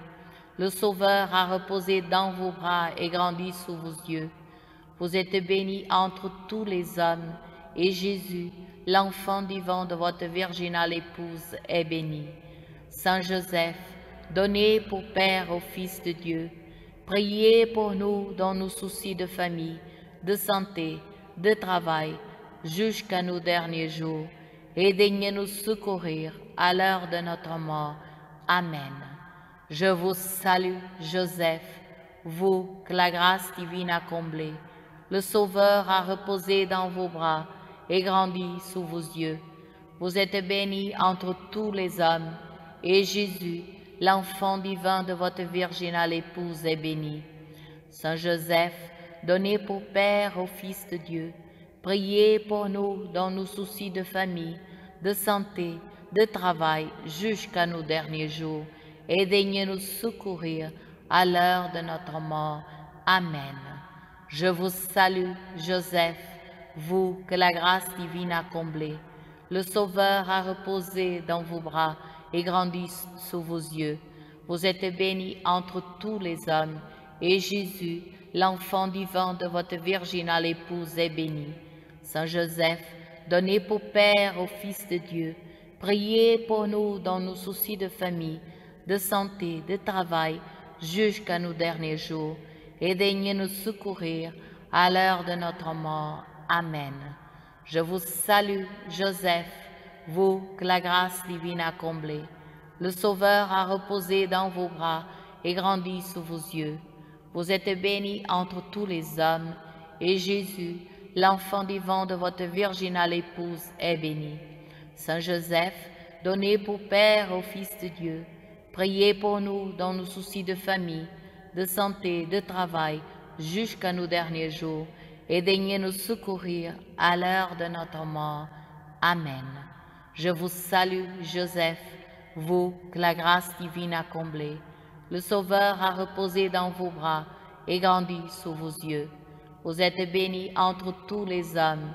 Le Sauveur a reposé dans vos bras et grandi sous vos yeux. Vous êtes béni entre tous les hommes, et Jésus, l'enfant divin de votre virginale épouse, est béni. Saint Joseph, donné pour Père au Fils de Dieu, priez pour nous dans nos soucis de famille, de santé, de travail, jusqu'à nos derniers jours, et daignez nous secourir à l'heure de notre mort. Amen. Je vous salue, Joseph, vous que la grâce divine a comblé. Le Sauveur a reposé dans vos bras et grandi sous vos yeux. Vous êtes béni entre tous les hommes, et Jésus, l'enfant divin de votre virginale épouse, est béni. Saint Joseph, donné pour Père au Fils de Dieu, priez pour nous dans nos soucis de famille, de santé, de travail, jusqu'à nos derniers jours, et daignez nous secourir à l'heure de notre mort. Amen. Je vous salue, Joseph, vous que la grâce divine a comblé. Le Sauveur a reposé dans vos bras et grandit sous vos yeux. Vous êtes béni entre tous les hommes, et Jésus, l'enfant divin de votre virginale épouse, est béni. Saint Joseph, donnez pour Père au Fils de Dieu, priez pour nous dans nos soucis de famille, de santé, de travail, jusqu'à nos derniers jours et daignez nous secourir à l'heure de notre mort. Amen. Je vous salue, Joseph, vous que la grâce divine a comblé. Le Sauveur a reposé dans vos bras et grandi sous vos yeux. Vous êtes béni entre tous les hommes, et Jésus, l'enfant vivant de votre virginale épouse, est béni. Saint Joseph, donnez pour Père au Fils de Dieu, priez pour nous dans nos soucis de famille, de santé, de travail, jusqu'à nos derniers jours, et daignez nous secourir à l'heure de notre mort. Amen. Je vous salue, Joseph, vous que la grâce divine a comblé. Le Sauveur a reposé dans vos bras et grandi sous vos yeux. Vous êtes béni entre tous les hommes,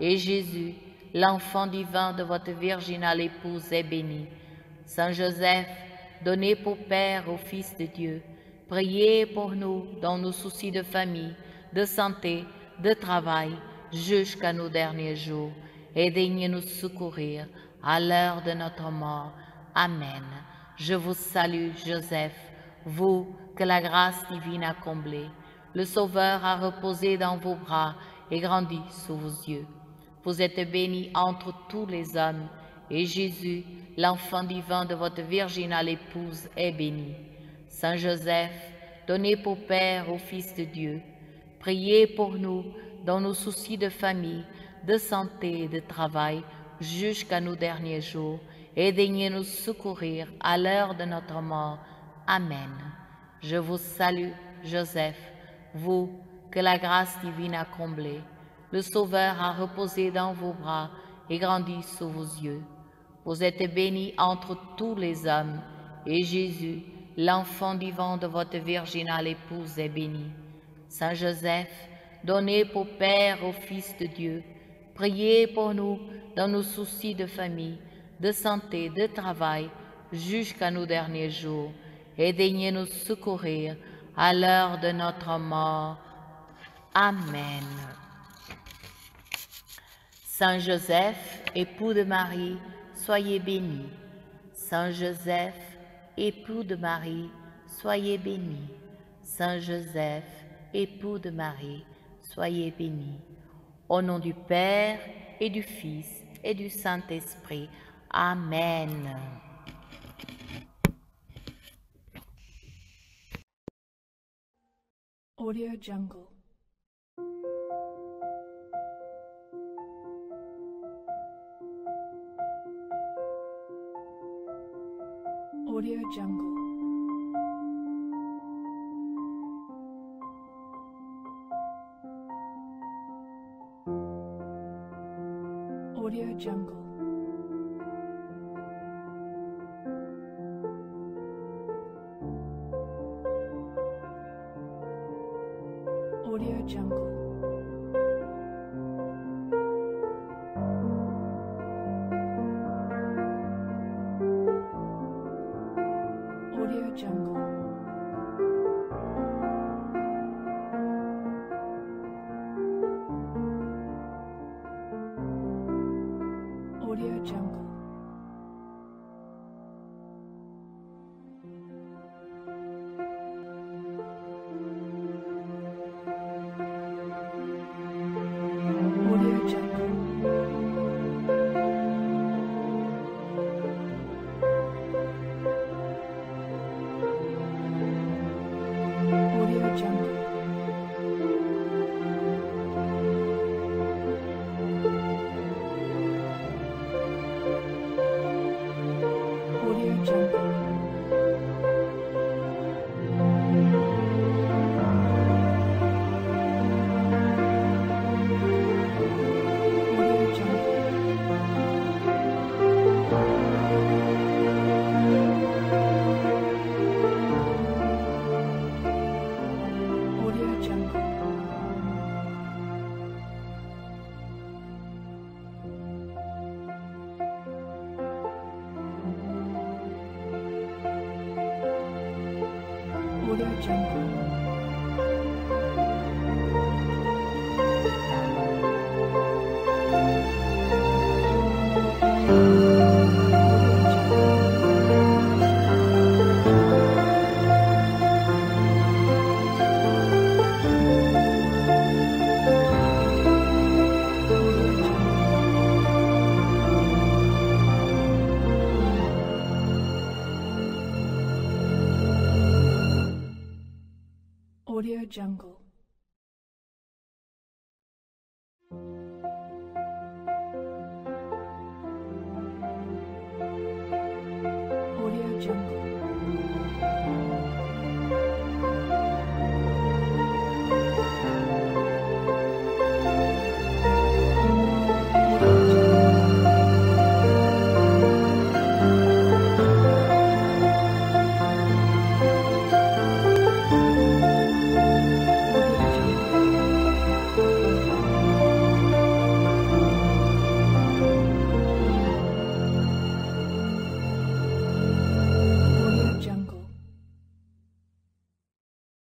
et Jésus, l'enfant divin de votre virginale épouse, est béni. Saint Joseph, donnez pour Père au Fils de Dieu, Priez pour nous dans nos soucis de famille, de santé, de travail, jusqu'à nos derniers jours, et daignez nous secourir à l'heure de notre mort. Amen. Je vous salue, Joseph, vous que la grâce divine a comblé. Le Sauveur a reposé dans vos bras et grandi sous vos yeux. Vous êtes bénie entre tous les hommes, et Jésus, l'enfant divin de votre virginale épouse, est béni. Saint Joseph, donné pour Père au Fils de Dieu, priez pour nous dans nos soucis de famille, de santé et de travail jusqu'à nos derniers jours et daignez nous secourir à l'heure de notre mort. Amen. Je vous salue, Joseph, vous que la grâce divine a comblé. Le Sauveur a reposé dans vos bras et grandi sous vos yeux. Vous êtes béni entre tous les hommes, et Jésus, l'enfant vivant de votre virginale épouse est béni. Saint Joseph, donné pour Père au Fils de Dieu, priez pour nous dans nos soucis de famille, de santé, de travail, jusqu'à nos derniers jours, et daignez nous secourir à l'heure de notre mort. Amen. Saint Joseph, époux de Marie, soyez béni. Saint Joseph, époux de Marie, soyez béni. Saint Joseph, époux de Marie, soyez béni. Au nom du Père et du Fils et du Saint-Esprit. Amen. Audio Jungle jungle. Audio Jungle jungle.